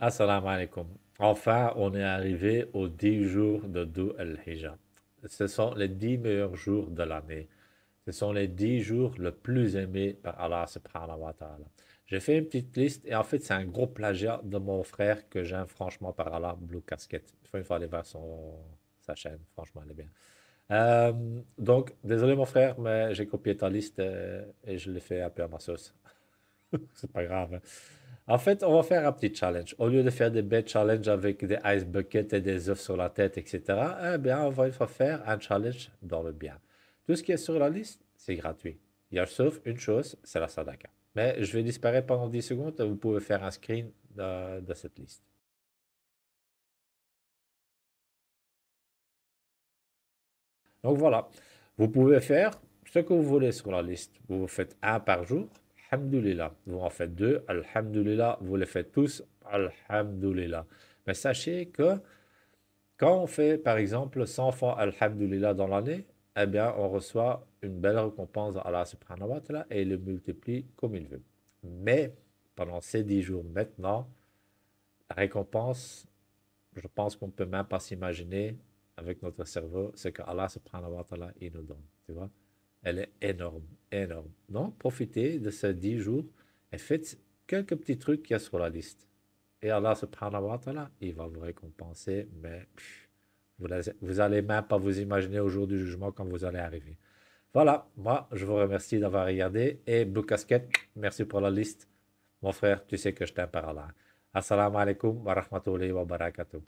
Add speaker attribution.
Speaker 1: Assalamu alaikum. Enfin, on est arrivé aux 10 jours de Dou al-Hijjah. Ce sont les 10 meilleurs jours de l'année. Ce sont les 10 jours le plus aimés par Allah subhanahu wa ta'ala. J'ai fait une petite liste et en fait, c'est un gros plagiat de mon frère que j'aime franchement par Allah, Blue casquette, Il faut aller voir sa chaîne, franchement, elle est bien. Euh, donc, désolé mon frère, mais j'ai copié ta liste et, je l'ai fait un peu à ma sauce. c'est pas grave. Hein. En fait, on va faire un petit challenge. Au lieu de faire des bêtes challenges avec des ice buckets et des œufs sur la tête, etc., eh bien, on va faire un challenge dans le bien. Tout ce qui est sur la liste, c'est gratuit. Il y a sauf une chose, c'est la sadaka. Mais je vais disparaître pendant 10 secondes. et Vous pouvez faire un screen de, de
Speaker 2: cette liste. Donc voilà, vous pouvez faire ce que vous voulez sur la liste. Vous faites
Speaker 1: un par jour, Alhamdulillah. Vous en faites deux, Alhamdulillah. Vous les faites tous, Alhamdulillah. Mais sachez que quand on fait, par exemple, 100 fois Alhamdulillah dans l'année, eh bien, on reçoit une belle récompense à Allah subhanahu wa ta'ala et il le multiplie comme il veut. Mais pendant ces 10 jours maintenant, la récompense, je pense qu'on ne peut même pas s'imaginer avec notre cerveau, c'est que Allah subhanahu wa ta'ala, il nous donne. Tu vois Elle est énorme énorme. Donc, profitez de ces 10 jours et faites quelques petits trucs qu'il y a sur la liste. Et Allah subhanahu wa ta'ala, il va vous récompenser, mais vous n'allez même pas vous imaginer au jour du jugement quand vous allez arriver. Voilà, moi, je vous remercie d'avoir regardé. Et Blue Casquette, merci pour la liste. Mon frère, tu sais que je t'aime par Allah. Assalamu alaikum wa rahmatullahi wa barakatuh.